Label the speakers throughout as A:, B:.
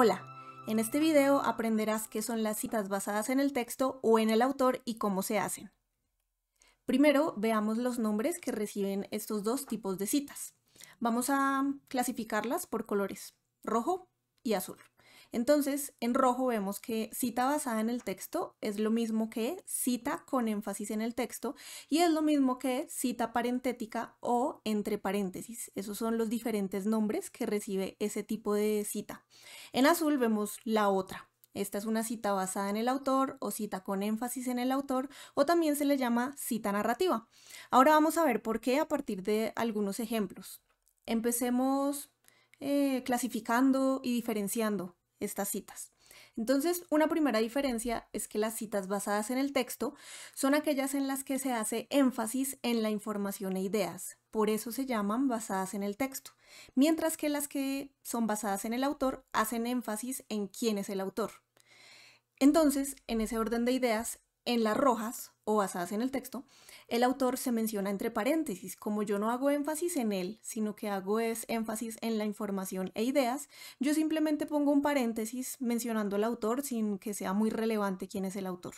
A: Hola, en este video aprenderás qué son las citas basadas en el texto o en el autor y cómo se hacen. Primero veamos los nombres que reciben estos dos tipos de citas. Vamos a clasificarlas por colores, rojo y azul. Entonces, en rojo vemos que cita basada en el texto es lo mismo que cita con énfasis en el texto y es lo mismo que cita parentética o entre paréntesis. Esos son los diferentes nombres que recibe ese tipo de cita. En azul vemos la otra. Esta es una cita basada en el autor o cita con énfasis en el autor o también se le llama cita narrativa. Ahora vamos a ver por qué a partir de algunos ejemplos. Empecemos eh, clasificando y diferenciando estas citas. Entonces, una primera diferencia es que las citas basadas en el texto son aquellas en las que se hace énfasis en la información e ideas, por eso se llaman basadas en el texto, mientras que las que son basadas en el autor hacen énfasis en quién es el autor. Entonces, en ese orden de ideas, en las rojas, o basadas en el texto, el autor se menciona entre paréntesis. Como yo no hago énfasis en él, sino que hago es énfasis en la información e ideas, yo simplemente pongo un paréntesis mencionando al autor sin que sea muy relevante quién es el autor.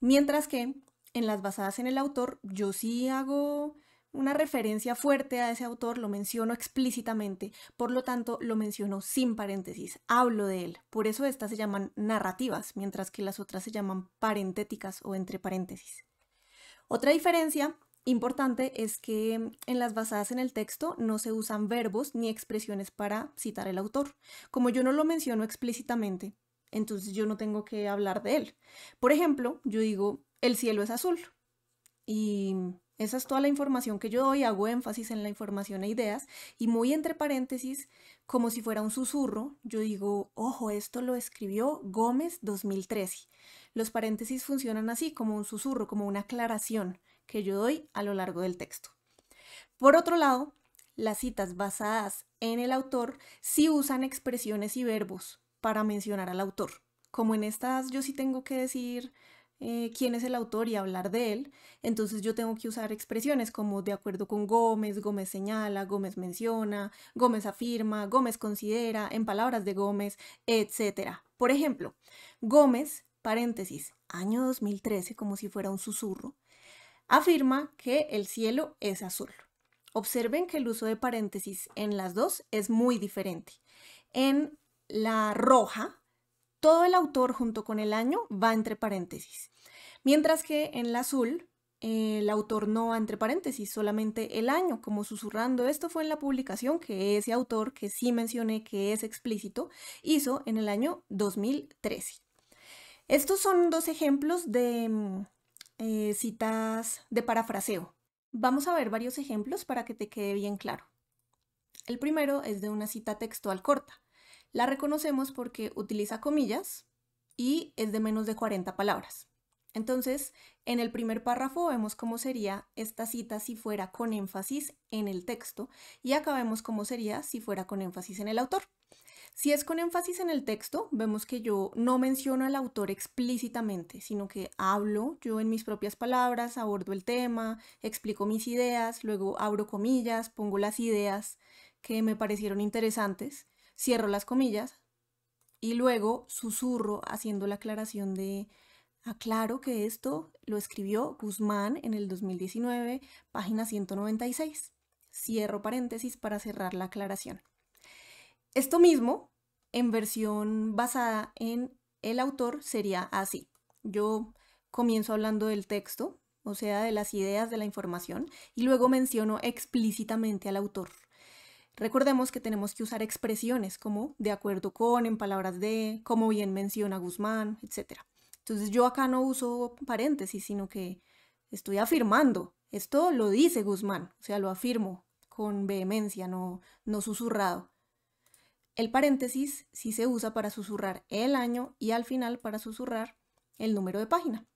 A: Mientras que en las basadas en el autor, yo sí hago una referencia fuerte a ese autor, lo menciono explícitamente, por lo tanto lo menciono sin paréntesis, hablo de él. Por eso estas se llaman narrativas, mientras que las otras se llaman parentéticas o entre paréntesis. Otra diferencia importante es que en las basadas en el texto no se usan verbos ni expresiones para citar el autor. Como yo no lo menciono explícitamente, entonces yo no tengo que hablar de él. Por ejemplo, yo digo, el cielo es azul. Y esa es toda la información que yo doy, hago énfasis en la información e ideas y muy entre paréntesis, como si fuera un susurro, yo digo, ojo, esto lo escribió Gómez 2013. Los paréntesis funcionan así, como un susurro, como una aclaración que yo doy a lo largo del texto. Por otro lado, las citas basadas en el autor sí usan expresiones y verbos para mencionar al autor. Como en estas yo sí tengo que decir eh, quién es el autor y hablar de él, entonces yo tengo que usar expresiones como de acuerdo con Gómez, Gómez señala, Gómez menciona, Gómez afirma, Gómez considera, en palabras de Gómez, etc. Por ejemplo, Gómez, paréntesis, año 2013, como si fuera un susurro, afirma que el cielo es azul. Observen que el uso de paréntesis en las dos es muy diferente. En la roja, todo el autor junto con el año va entre paréntesis. Mientras que en la azul, el autor no va entre paréntesis, solamente el año, como susurrando. Esto fue en la publicación que ese autor, que sí mencioné que es explícito, hizo en el año 2013. Estos son dos ejemplos de mm, eh, citas de parafraseo. Vamos a ver varios ejemplos para que te quede bien claro. El primero es de una cita textual corta. La reconocemos porque utiliza comillas y es de menos de 40 palabras. Entonces, en el primer párrafo vemos cómo sería esta cita si fuera con énfasis en el texto y acá vemos cómo sería si fuera con énfasis en el autor. Si es con énfasis en el texto, vemos que yo no menciono al autor explícitamente, sino que hablo yo en mis propias palabras, abordo el tema, explico mis ideas, luego abro comillas, pongo las ideas que me parecieron interesantes cierro las comillas y luego susurro haciendo la aclaración de, aclaro que esto lo escribió Guzmán en el 2019, página 196. Cierro paréntesis para cerrar la aclaración. Esto mismo, en versión basada en el autor, sería así. Yo comienzo hablando del texto, o sea, de las ideas de la información, y luego menciono explícitamente al autor. Recordemos que tenemos que usar expresiones como de acuerdo con, en palabras de, como bien menciona Guzmán, etc. Entonces yo acá no uso paréntesis, sino que estoy afirmando. Esto lo dice Guzmán, o sea, lo afirmo con vehemencia, no, no susurrado. El paréntesis sí se usa para susurrar el año y al final para susurrar el número de página.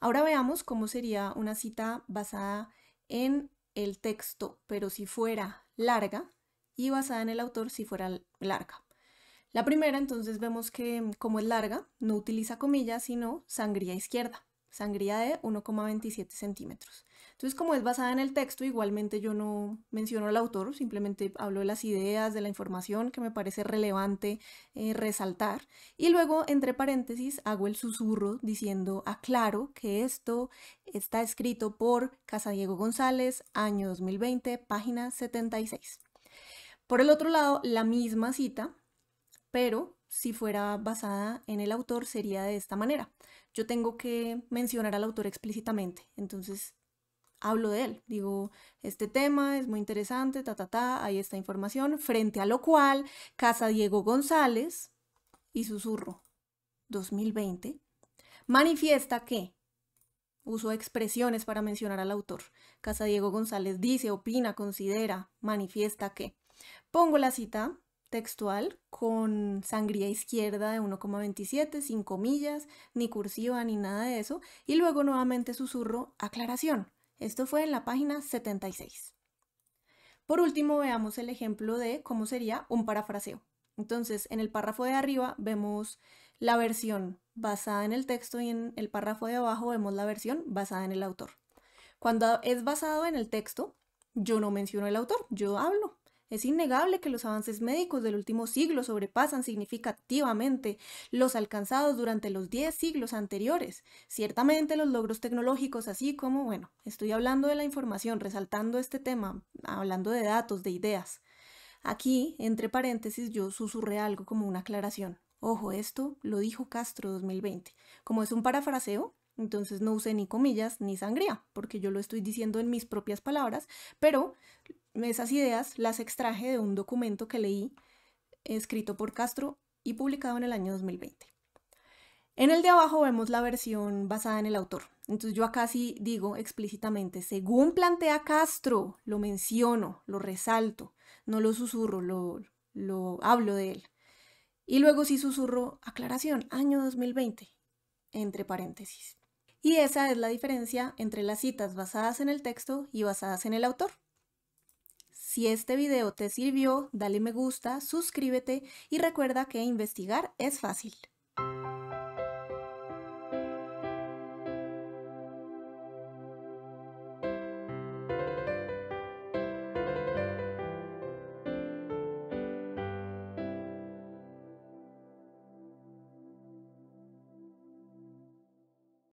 A: Ahora veamos cómo sería una cita basada en el texto, pero si fuera larga y basada en el autor si fuera larga. La primera, entonces vemos que mm, como es larga, no utiliza comillas, sino sangría izquierda, sangría de 1,27 centímetros. Entonces, como es basada en el texto, igualmente yo no menciono al autor, simplemente hablo de las ideas, de la información que me parece relevante eh, resaltar. Y luego, entre paréntesis, hago el susurro diciendo, aclaro que esto está escrito por Casa Diego González, año 2020, página 76. Por el otro lado, la misma cita, pero si fuera basada en el autor sería de esta manera. Yo tengo que mencionar al autor explícitamente, entonces hablo de él. Digo, este tema es muy interesante, ta, ta, ta, hay esta información, frente a lo cual Casa Diego González y Susurro 2020 manifiesta que uso expresiones para mencionar al autor. Casa Diego González dice, opina, considera, manifiesta que. Pongo la cita textual con sangría izquierda de 1,27, sin comillas, ni cursiva, ni nada de eso, y luego nuevamente susurro aclaración. Esto fue en la página 76. Por último, veamos el ejemplo de cómo sería un parafraseo. Entonces, en el párrafo de arriba vemos la versión basada en el texto y en el párrafo de abajo vemos la versión basada en el autor. Cuando es basado en el texto, yo no menciono el autor, yo hablo, es innegable que los avances médicos del último siglo sobrepasan significativamente los alcanzados durante los 10 siglos anteriores. Ciertamente los logros tecnológicos, así como, bueno, estoy hablando de la información, resaltando este tema, hablando de datos, de ideas. Aquí, entre paréntesis, yo susurré algo como una aclaración. Ojo, esto lo dijo Castro 2020. Como es un parafraseo, entonces no usé ni comillas ni sangría, porque yo lo estoy diciendo en mis propias palabras, pero esas ideas las extraje de un documento que leí escrito por Castro y publicado en el año 2020. En el de abajo vemos la versión basada en el autor. Entonces yo acá sí digo explícitamente, según plantea Castro, lo menciono, lo resalto, no lo susurro, lo, hablo de él. Y luego sí susurro aclaración, año 2020, entre paréntesis. Y esa es la diferencia entre las citas basadas en el texto y basadas en el autor. Si este video te sirvió, dale me gusta, suscríbete y recuerda que investigar es fácil.